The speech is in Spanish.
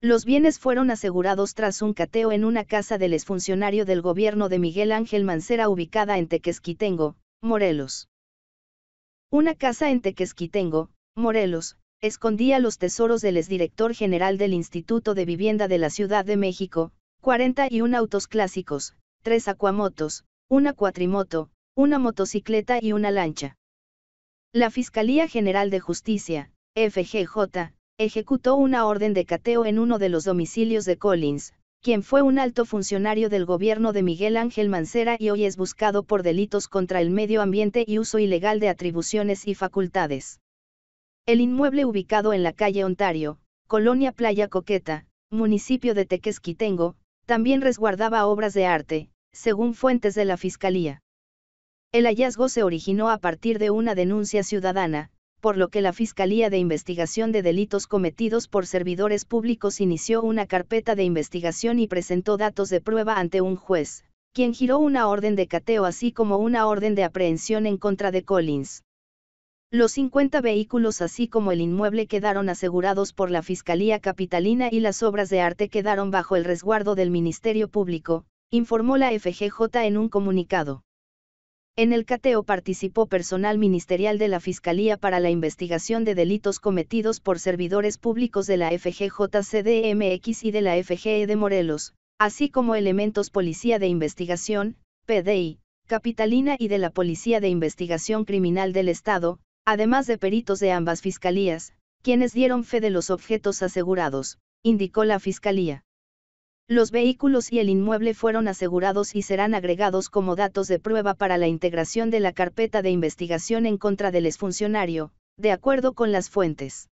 Los bienes fueron asegurados tras un cateo en una casa del exfuncionario del gobierno de Miguel Ángel Mancera ubicada en Tequesquitengo, Morelos. Una casa en Tequesquitengo, Morelos, escondía los tesoros del exdirector general del Instituto de Vivienda de la Ciudad de México, 41 autos clásicos, tres acuamotos, una cuatrimoto, una motocicleta y una lancha. La Fiscalía General de Justicia, FGJ, ejecutó una orden de cateo en uno de los domicilios de Collins, quien fue un alto funcionario del gobierno de Miguel Ángel Mancera y hoy es buscado por delitos contra el medio ambiente y uso ilegal de atribuciones y facultades. El inmueble ubicado en la calle Ontario, Colonia Playa Coqueta, municipio de Tequesquitengo, también resguardaba obras de arte, según fuentes de la Fiscalía. El hallazgo se originó a partir de una denuncia ciudadana, por lo que la Fiscalía de Investigación de Delitos Cometidos por Servidores Públicos inició una carpeta de investigación y presentó datos de prueba ante un juez, quien giró una orden de cateo así como una orden de aprehensión en contra de Collins. Los 50 vehículos así como el inmueble quedaron asegurados por la Fiscalía Capitalina y las obras de arte quedaron bajo el resguardo del Ministerio Público, informó la FGJ en un comunicado. En el cateo participó personal ministerial de la Fiscalía para la investigación de delitos cometidos por servidores públicos de la FGJCDMX y de la FGE de Morelos, así como elementos Policía de Investigación, PDI, Capitalina y de la Policía de Investigación Criminal del Estado, además de peritos de ambas fiscalías, quienes dieron fe de los objetos asegurados, indicó la Fiscalía. Los vehículos y el inmueble fueron asegurados y serán agregados como datos de prueba para la integración de la carpeta de investigación en contra del exfuncionario, de acuerdo con las fuentes.